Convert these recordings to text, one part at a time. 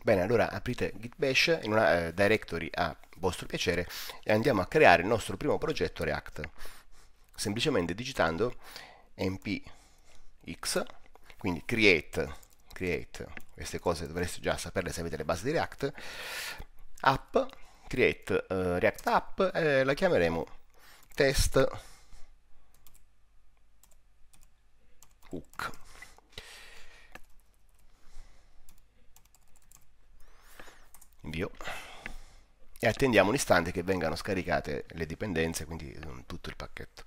Bene, allora aprite Git Bash in una eh, directory a vostro piacere e andiamo a creare il nostro primo progetto React. Semplicemente digitando npx, quindi create, create, queste cose dovreste già saperle se avete le basi di React, app, create uh, React app, eh, la chiameremo test hook video e attendiamo un istante che vengano scaricate le dipendenze, quindi mm, tutto il pacchetto.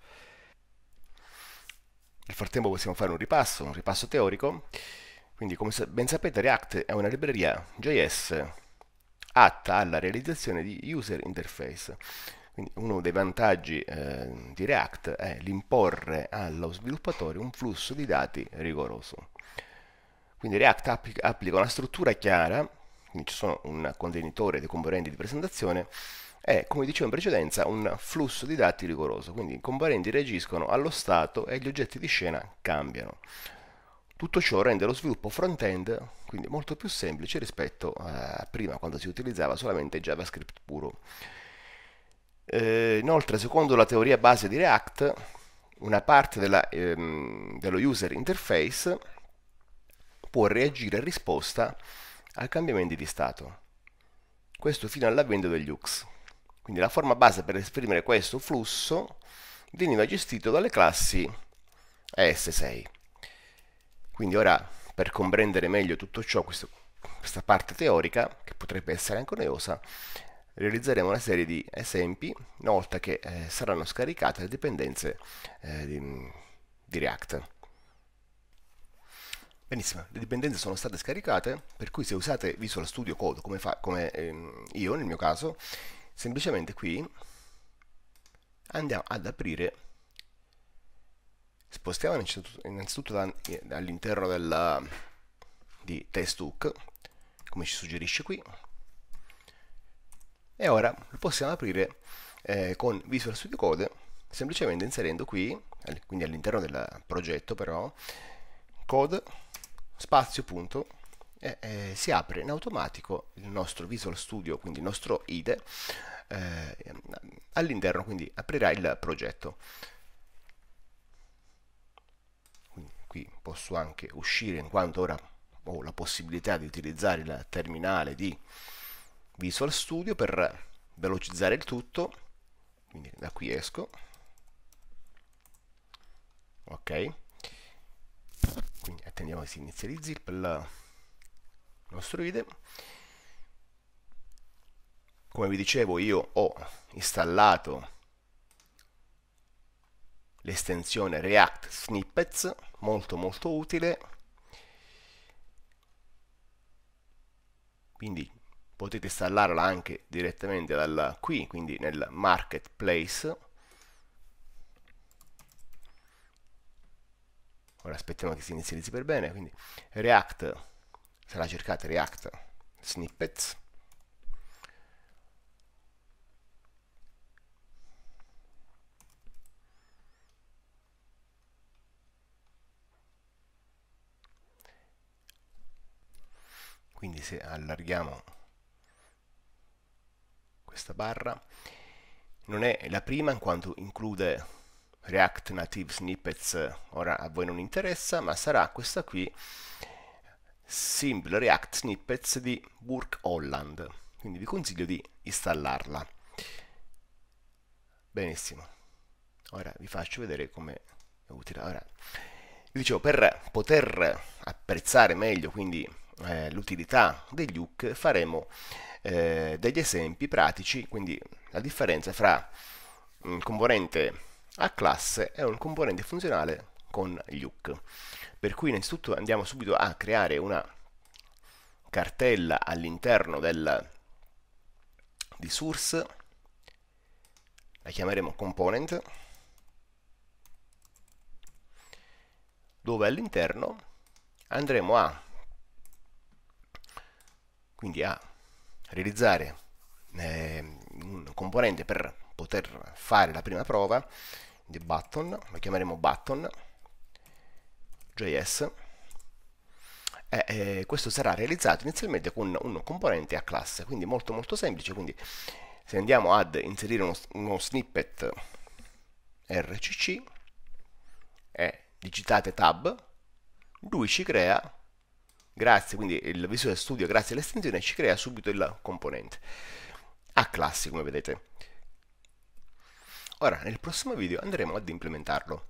Nel frattempo possiamo fare un ripasso, un ripasso teorico. Quindi come ben sapete React è una libreria JS atta alla realizzazione di user interface. Quindi uno dei vantaggi eh, di React è l'imporre allo sviluppatore un flusso di dati rigoroso. Quindi React applica una struttura chiara quindi ci sono un contenitore dei componenti di presentazione, è, come dicevo in precedenza, un flusso di dati rigoroso, quindi i componenti reagiscono allo stato e gli oggetti di scena cambiano. Tutto ciò rende lo sviluppo front-end quindi molto più semplice rispetto a prima quando si utilizzava solamente JavaScript puro. Eh, inoltre, secondo la teoria base di React, una parte della, ehm, dello user interface può reagire in risposta al cambiamento di stato. Questo fino all'avvento degli UX. Quindi la forma base per esprimere questo flusso veniva gestito dalle classi ES6. Quindi ora, per comprendere meglio tutto ciò, questo, questa parte teorica, che potrebbe essere anche noiosa, realizzeremo una serie di esempi, una volta che eh, saranno scaricate le dipendenze eh, di, di React. Benissimo, le dipendenze sono state scaricate, per cui se usate Visual Studio Code come, fa, come ehm, io nel mio caso, semplicemente qui andiamo ad aprire, spostiamo innanzitutto eh, all'interno di TestHook, come ci suggerisce qui, e ora lo possiamo aprire eh, con Visual Studio Code, semplicemente inserendo qui, quindi all'interno del progetto però, code spazio punto eh, eh, si apre in automatico il nostro Visual Studio, quindi il nostro IDE, eh, all'interno, quindi aprirà il progetto. Quindi, qui posso anche uscire in quanto ora ho la possibilità di utilizzare il terminale di Visual Studio per velocizzare il tutto, quindi da qui esco, ok, attendiamo che si inizializzi il nostro IDE come vi dicevo io ho installato l'estensione React Snippets molto molto utile quindi potete installarla anche direttamente dal qui quindi nel marketplace ora aspettiamo che si inizializzi per bene quindi React sarà cercate React snippets quindi se allarghiamo questa barra non è la prima in quanto include React Native Snippets eh, ora a voi non interessa, ma sarà questa qui, Simple React Snippets di Burke Holland. Quindi vi consiglio di installarla. Benissimo. Ora vi faccio vedere come è utile. Ora, dicevo, per poter apprezzare meglio quindi eh, l'utilità degli hook faremo eh, degli esempi pratici, quindi la differenza fra un componente a classe è un componente funzionale con gli hook. Per cui innanzitutto andiamo subito a creare una cartella all'interno del di source, la chiameremo component, dove all'interno andremo a quindi a realizzare eh, un componente per poter fare la prima prova di button, lo chiameremo button.js e, eh, questo sarà realizzato inizialmente con un componente a classe, quindi molto molto semplice, quindi se andiamo ad inserire uno, uno snippet rcc e digitate tab, lui ci crea grazie, quindi il Visual Studio grazie all'estensione ci crea subito il componente a classi come vedete Ora, nel prossimo video andremo ad implementarlo.